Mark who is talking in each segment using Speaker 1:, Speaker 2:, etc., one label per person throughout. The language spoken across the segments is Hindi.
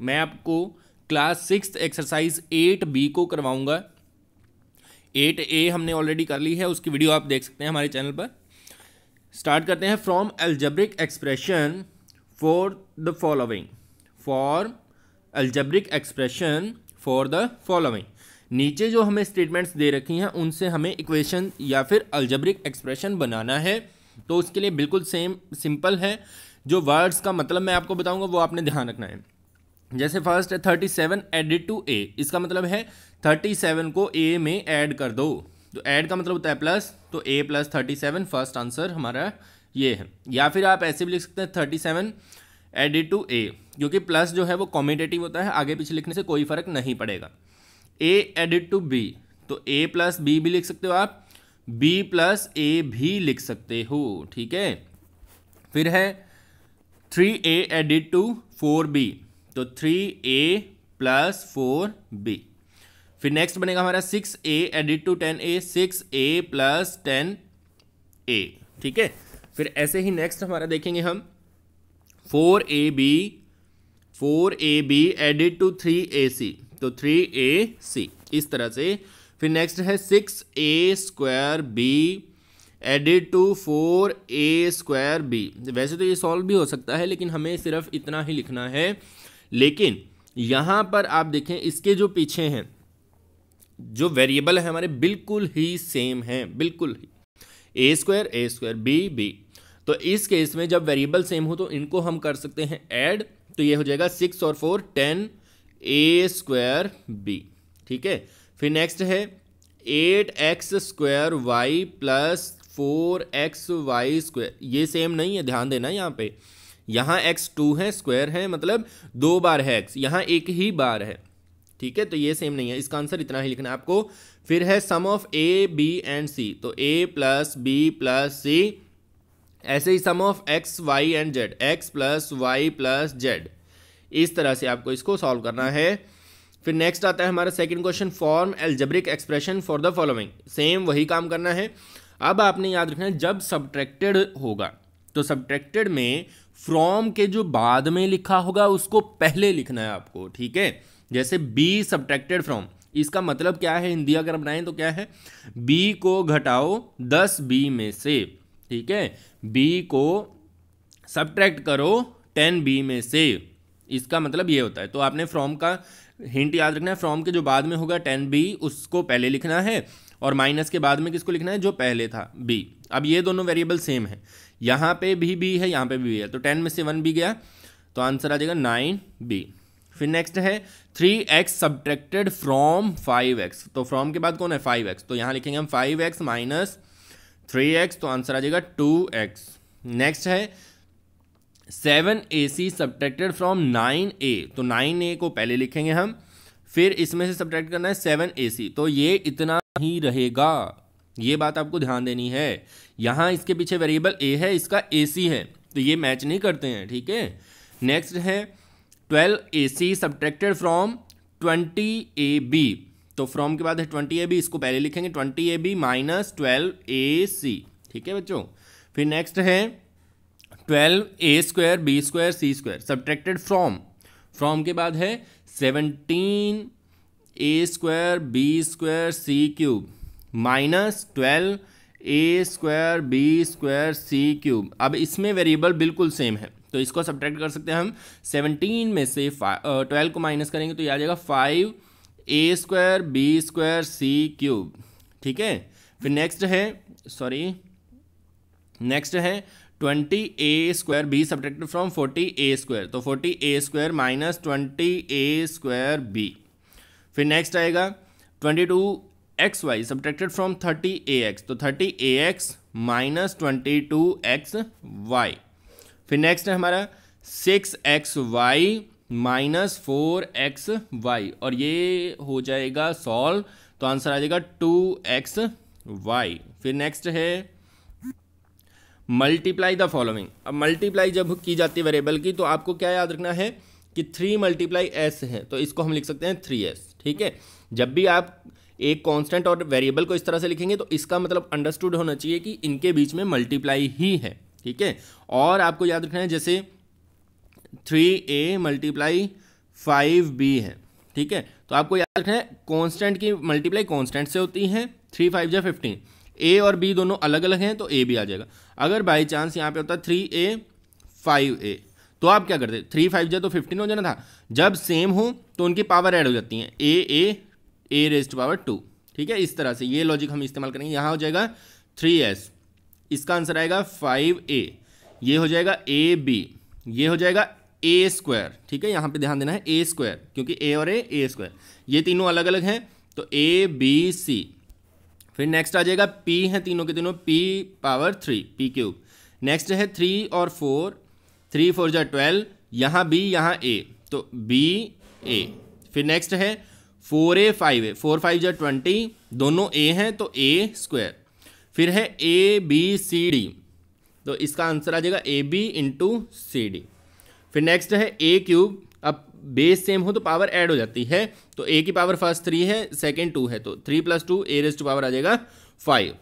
Speaker 1: मैं आपको class six exercise eight B को करवाऊंगा एट ए हमने ऑलरेडी कर ली है उसकी वीडियो आप देख सकते हैं हमारे चैनल पर स्टार्ट करते हैं from algebraic expression for the following for algebraic expression for the following नीचे जो हमें स्टेटमेंट्स दे रखी हैं उनसे हमें इक्वेशन या फिर अल्जब्रिक एक्सप्रेशन बनाना है तो उसके लिए बिल्कुल सेम सिंपल है जो वर्ड्स का मतलब मैं आपको बताऊंगा वो आपने ध्यान रखना है जैसे फर्स्ट है thirty seven added to a इसका मतलब है थर्टी सेवन को ए में ऐड कर दो तो ऐड का मतलब होता है प्लस तो a plus thirty seven first answer हमारा ये है या फिर आप ऐसे भी लिख सकते हैं thirty seven added to a क्योंकि प्लस जो है वो कॉमिटेटिव होता है आगे पीछे लिखने से कोई फर्क नहीं पड़ेगा ए एडिड टू बी तो ए प्लस बी भी लिख सकते हो आप बी प्लस ए भी लिख सकते हो ठीक है फिर है three a added to four b तो three a plus four b फिर नेक्स्ट बनेगा हमारा six a added to ten a six a plus ten a ठीक है फिर ऐसे ही नेक्स्ट हमारा देखेंगे हम four a b four a b added to three a c तो थ्री ए सी इस तरह से फिर नेक्स्ट है six a square b added to four a square b वैसे तो ये सॉल्व भी हो सकता है लेकिन हमें सिर्फ इतना ही लिखना है लेकिन यहाँ पर आप देखें इसके जो पीछे हैं जो वेरिएबल है हमारे बिल्कुल ही सेम हैं बिल्कुल ही a square a square b b तो इस केस में जब वेरिएबल सेम हो तो इनको हम कर सकते हैं ऐड तो ये हो जाएगा सिक्स और four ten a square b ठीक है फिर नेक्स्ट है eight x square y plus four x y square ये सेम नहीं है ध्यान देना यहाँ पे यहाँ एक्स टू है स्क्वायर है मतलब दो बार है एक्स यहाँ एक ही बार है ठीक है तो ये सेम नहीं है इसका आंसर इतना ही लिखना है आपको फिर है sum of a b and c तो a plus b plus c ऐसे ही sum of x y and z x plus y plus z इस तरह से आपको इसको सॉल्व करना है फिर नेक्स्ट आता है हमारा second question form algebraic expression for the following same वही काम करना है अब आपने याद रखना है जब सब्ट्रैक्टेड होगा तो सब्ट्रैक्टेड में फ्रॉम के जो बाद में लिखा होगा उसको पहले लिखना है आपको ठीक है जैसे बी सब्ट्रैक्टेड फ्रॉम इसका मतलब क्या है हिंदी अगर बनाएं तो क्या है बी को घटाओ दस बी में से ठीक है बी को सब्ट्रैक्ट करो टेन बी में से इसका मतलब ये होता है तो आपने फ्रॉम का हिंट याद रखना है फ्रॉम के जो बाद में होगा टेन बी उसको पहले लिखना है और माइनस के बाद में किसको लिखना है जो पहले था बी अब ये दोनों वेरिएबल सेम है यहाँ पे भी बी है यहाँ पे भी बी है तो टेन में से वन बी गया तो आंसर आ जाएगा नाइन बी फिर नेक्स्ट है three x subtracted from five x तो फ्रॉम के बाद कौन है फाइव एक्स तो यहाँ लिखेंगे हम five x minus three x तो आंसर आ जाएगा टू एक्स नेक्स्ट है seven a c subtracted from nine a तो नाइन ए को पहले लिखेंगे हम फिर इसमें से सब्ट्रैक्ट करना है सेवन ए सी तो ये इतना ही रहेगा ये बात आपको ध्यान देनी है यहाँ इसके पीछे वेरिएबल ए है इसका ए सी है तो ये मैच नहीं करते हैं ठीक है नेक्स्ट है twelve a c subtracted from twenty a b तो फ्रॉम के बाद है ट्वेंटी ए बी इसको पहले लिखेंगे twenty a b minus twelve a c ठीक है बच्चों फिर नेक्स्ट है twelve a square b square c square subtracted from from के बाद है seventeen a square b square c cube minus twelve a square b square c cube अब इसमें वेरिएबल बिल्कुल सेम है तो इसको सब्ट्रैक्ट कर सकते हैं हम सेवनटीन में से ट्वेल्व को माइनस करेंगे तो ये आ जाएगा five a square b square c cube ठीक है फिर नेक्स्ट है सॉरी नेक्स्ट है twenty a square b subtract from forty a square तो forty a square minus twenty a square b फिर नेक्स्ट आएगा twenty two x y subtracted from thirty a x तो thirty a x minus twenty two x y फिर नेक्स्ट है हमारा six x y minus four x y और ये हो जाएगा सॉल्व तो आंसर आ जाएगा टू एक्स वाई फिर नेक्स्ट है मल्टीप्लाई द फॉलोइंग अब मल्टीप्लाई जब की जाती है वेरिएबल की तो आपको क्या याद रखना है कि थ्री मल्टीप्लाई एस है तो इसको हम लिख सकते हैं थ्री एस ठीक है जब भी आप एक कांस्टेंट और वेरिएबल को इस तरह से लिखेंगे तो इसका मतलब अंडरस्टूड होना चाहिए कि इनके बीच में मल्टीप्लाई ही है ठीक है और आपको याद रखना है जैसे three a multiply five b है ठीक है तो आपको याद रखना है कांस्टेंट की मल्टीप्लाई कांस्टेंट से होती है थ्री फाइव या फिफ्टीन ए और बी दोनों अलग अलग हैं तो ए भी आ जाएगा अगर बाई चांस यहाँ पे होता है थ्री ए फाइव ए तो आप क्या करते थ्री फाइव जै तो फिफ्टीन हो जाना था जब सेम हो तो उनकी पावर ऐड हो जाती हैं a a a raise to power two ठीक है इस तरह से ये लॉजिक हम इस्तेमाल करेंगे यहाँ हो जाएगा थ्री एस इसका आंसर आएगा फाइव ए ये हो जाएगा ए बी ये हो जाएगा ए स्क्वायर ठीक है यहाँ पे ध्यान देना है ए स्क्वायर क्योंकि ए और ए ए स्क्वायर ये तीनों अलग अलग हैं तो ए बी सी फिर नेक्स्ट आ जाएगा पी है तीनों के तीनों p power three p cube next है थ्री और फोर थ्री फोर जो ट्वेल्व यहाँ बी यहाँ ए तो बी ए फिर नेक्स्ट है four a five a four five जो ट्वेंटी दोनों ए हैं तो ए स्क्वायर फिर है ए बी सी डी तो इसका आंसर आ जाएगा a b into c d फिर नेक्स्ट है ए क्यूब अब बेस सेम हो तो पावर ऐड हो जाती है तो ए की पावर फर्स्ट थ्री है सेकेंड टू है तो three plus two a raised power आ जाएगा फाइव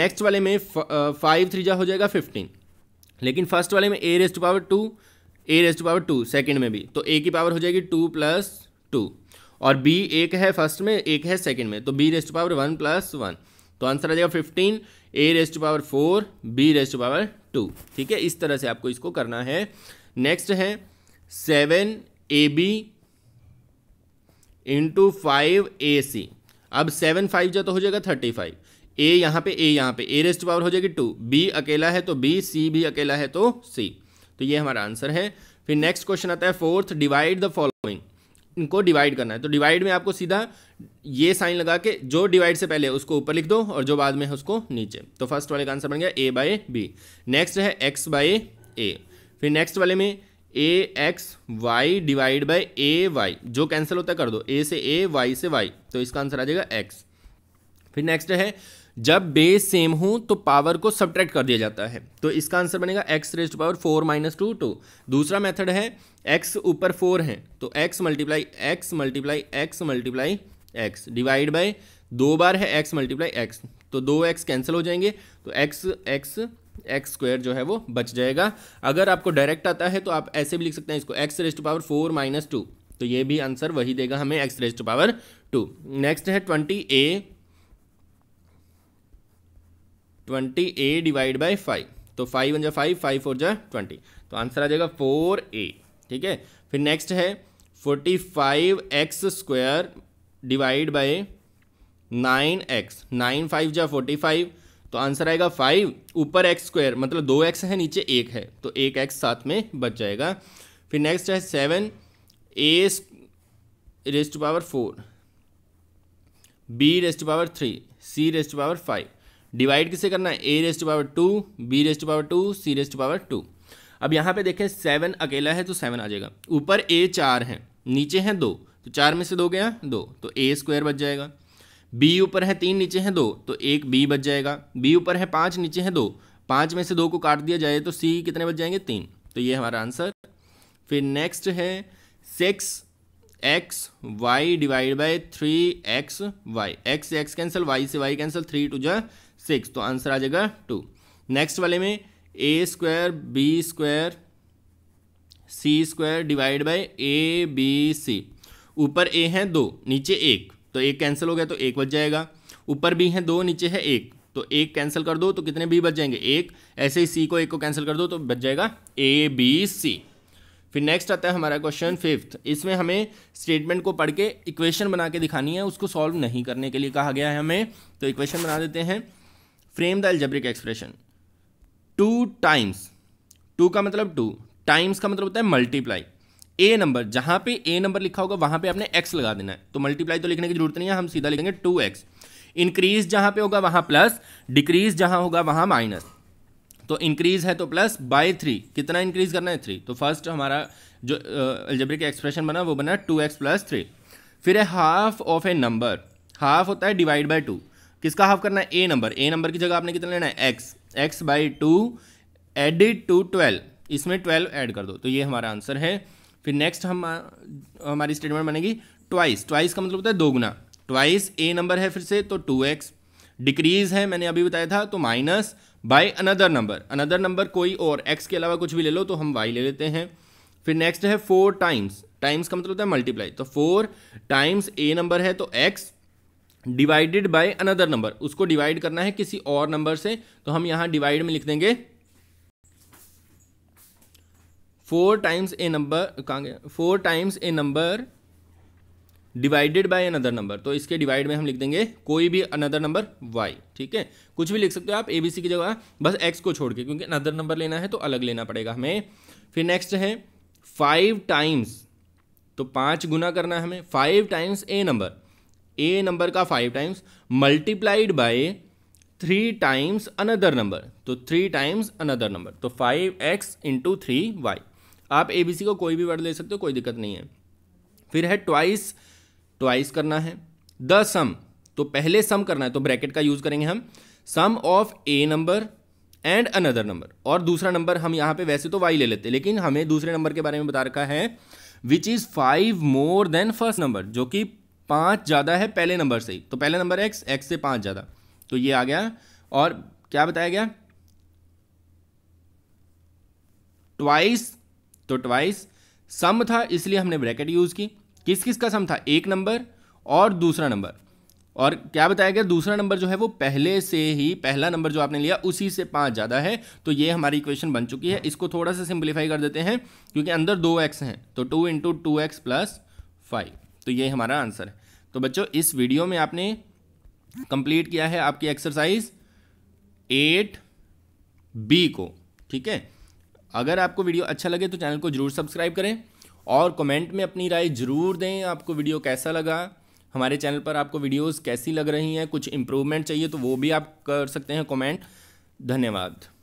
Speaker 1: नेक्स्ट वाले में फाइव थ्री जा हो जाएगा फिफ्टीन लेकिन फर्स्ट वाले में a raised power two a raised power two second में भी तो ए की पावर हो जाएगी टू प्लस टू और बी एक है फर्स्ट में एक है सेकंड में तो b raised power one plus one तो आंसर आ जाएगा fifteen a raised power four b raised power two ठीक है इस तरह से आपको इसको करना है नेक्स्ट है seven a b into five a c अब सेवन फाइव जो तो हो जाएगा थर्टी फाइव ए यहाँ पे ए यहाँ पे ए रेस्ट पावर हो जाएगी टू बी अकेला है तो बी सी भी अकेला है तो सी तो ये हमारा आंसर है फिर नेक्स्ट क्वेश्चन आता है फोर्थ डिवाइड द फॉलोइंग इनको डिवाइड करना है तो डिवाइड में आपको सीधा ये साइन लगा के जो डिवाइड से पहले उसको ऊपर लिख दो और जो बाद में है उसको नीचे तो फर्स्ट वाले का आंसर बन गया ए बाय बी नेक्स्ट है एक्स बाय ए फिर नेक्स्ट वाले में a x y divide by a y जो कैंसिल होता है कर दो ए से ए वाई से वाई तो इसका आंसर आ जाएगा एक्स फिर नेक्स्ट है जब बेस सेम हो तो पावर को सब्ट्रैक्ट कर दिया जाता है तो इसका आंसर बनेगा x raise to power four minus two two दूसरा मेथड है एक्स ऊपर फोर है तो x multiply x multiply x multiply x divide by दो बार है एक्स मल्टीप्लाई एक्स तो दो एक्स कैंसिल हो जाएंगे तो एक्स एक्स एक्स स्क्वायर जो है वो बच जाएगा अगर आपको डायरेक्ट आता है तो आप ऐसे भी लिख सकते हैं इसको x raise to power four minus two तो ये भी आंसर वही देगा हमें x raise to power two next है twenty a twenty a divide by five तो फाइव वन जा फाइव फाइव फोर जा ट्वेंटी तो आंसर आ जाएगा फोर ए ठीक है फिर नेक्स्ट है forty five x square divide by nine x nine five जा फोर्टी फाइव तो आंसर आएगा फाइव ऊपर एक्स स्क्वायर मतलब दो एक्स है नीचे एक है तो एक एक्स साथ में बच जाएगा फिर नेक्स्ट है seven a raised power four b raised power three c raised power five divide किसे करना है a raised power two b raised power two c raised power two अब यहाँ पे देखें सेवन अकेला है तो सेवन आ जाएगा ऊपर ए चार है नीचे हैं दो तो चार में से दो गया दो तो ए स्क्वायर बच जाएगा बी ऊपर है तीन नीचे हैं दो तो एक बी बच जाएगा बी ऊपर है पाँच नीचे हैं दो पाँच में से दो को काट दिया जाए तो सी कितने बच जाएंगे तीन तो ये हमारा आंसर फिर नेक्स्ट है six x y divide by three x y x x cancel y से वाई कैंसिल थ्री टू जो सिक्स तो आंसर आ जाएगा टू नेक्स्ट वाले में a square b square c square divide by a b c ऊपर ए है दो नीचे एक तो एक कैंसिल हो गया तो एक बच जाएगा ऊपर बी है दो नीचे है एक तो एक कैंसिल कर दो तो कितने बी बच जाएंगे एक ऐसे ही सी को एक को कैंसिल कर दो तो बच जाएगा ए बी सी फिर नेक्स्ट आता है हमारा क्वेश्चन फिफ्थ इसमें हमें स्टेटमेंट को पढ़ के इक्वेशन बना के दिखानी है उसको सॉल्व नहीं करने के लिए कहा गया है हमें तो इक्वेशन बना देते हैं frame the algebraic expression two times two का मतलब टू टाइम्स का मतलब होता है मल्टीप्लाई ए नंबर जहां पे ए नंबर लिखा होगा वहां पे आपने एक्स लगा देना है तो मल्टीप्लाई तो लिखने की जरूरत नहीं है हम सीधा लिखेंगे टू एक्स इंक्रीज जहां पे होगा वहां प्लस डिक्रीज जहां होगा वहां माइनस तो इंक्रीज़ है तो प्लस बाय थ्री कितना इंक्रीज़ करना है थ्री तो फर्स्ट हमारा जो एल्जेब्रिक एक्सप्रेशन बना वो बना टू एक्स प्लस थ्री फिर है half of a number half होता है डिवाइड बाय टू किसका हाफ करना है ए नंबर ए नंबर की जगह आपने कितना लेना है x x by two added to twelve इसमें ट्वेल्व ऐड कर दो तो ये हमारा आंसर है फिर नेक्स्ट हम हमारी स्टेटमेंट बनेगी ट्वाइस ट्वाइस का मतलब होता है दोगुना ट्वाइस ए नंबर है फिर से तो टू एक्स डिक्रीज है मैंने अभी बताया था तो minus by another number another number कोई और एक्स के अलावा कुछ भी ले लो तो हम वाई ले लेते हैं फिर नेक्स्ट है फोर टाइम्स टाइम्स का मतलब होता है मल्टीप्लाई तो फोर टाइम्स ए नंबर है तो x divided by another number उसको डिवाइड करना है किसी और नंबर से तो हम यहां डिवाइड में लिख देंगे फोर टाइम्स ए नंबर कहाँ गया four times a number divided by another number तो इसके डिवाइड में हम लिख देंगे कोई भी अनदर नंबर वाई ठीक है कुछ भी लिख सकते हो आप ए बी सी की जगह बस एक्स को छोड़ के क्योंकि अनदर नंबर लेना है तो अलग लेना पड़ेगा हमें फिर नेक्स्ट है फाइव टाइम्स तो पाँच गुना करना है हमें five times a number a number का five times multiplied by three times another number तो थ्री टाइम्स अनदर नंबर तो five x into three y आप ए बी सी को कोई भी वर्ड ले सकते हो कोई दिक्कत नहीं है फिर है ट्वाइस ट्वाइस करना है द सम तो पहले सम करना है तो ब्रैकेट का यूज़ करेंगे हम sum of a number and another number और दूसरा नंबर हम यहां पे वैसे तो वाई ले लेते लेकिन हमें दूसरे नंबर के बारे में बता रखा है which is five more than first number जो कि पांच ज़्यादा है पहले नंबर से ही तो पहले नंबर एक्स एक्स से पांच ज़्यादा तो ये आ गया और क्या बताया गया ट्वाइस तो ट्वाइस सम था इसलिए हमने ब्रैकेट यूज़ की किस किस का सम था एक नंबर और दूसरा नंबर और क्या बताया गया दूसरा नंबर जो है वो पहले से ही पहला नंबर जो आपने लिया उसी से पाँच ज़्यादा है तो ये हमारी इक्वेशन बन चुकी है इसको थोड़ा सा सिंप्लीफाई कर देते हैं क्योंकि अंदर दो एक्स हैं तो two into two x plus five तो ये हमारा आंसर है तो बच्चों इस वीडियो में आपने कंप्लीट किया है आपकी एक्सरसाइज एट बी को ठीक है अगर आपको वीडियो अच्छा लगे तो चैनल को जरूर सब्सक्राइब करें और कमेंट में अपनी राय ज़रूर दें आपको वीडियो कैसा लगा हमारे चैनल पर आपको वीडियोस कैसी लग रही हैं कुछ इम्प्रूवमेंट चाहिए तो वो भी आप कर सकते हैं कमेंट धन्यवाद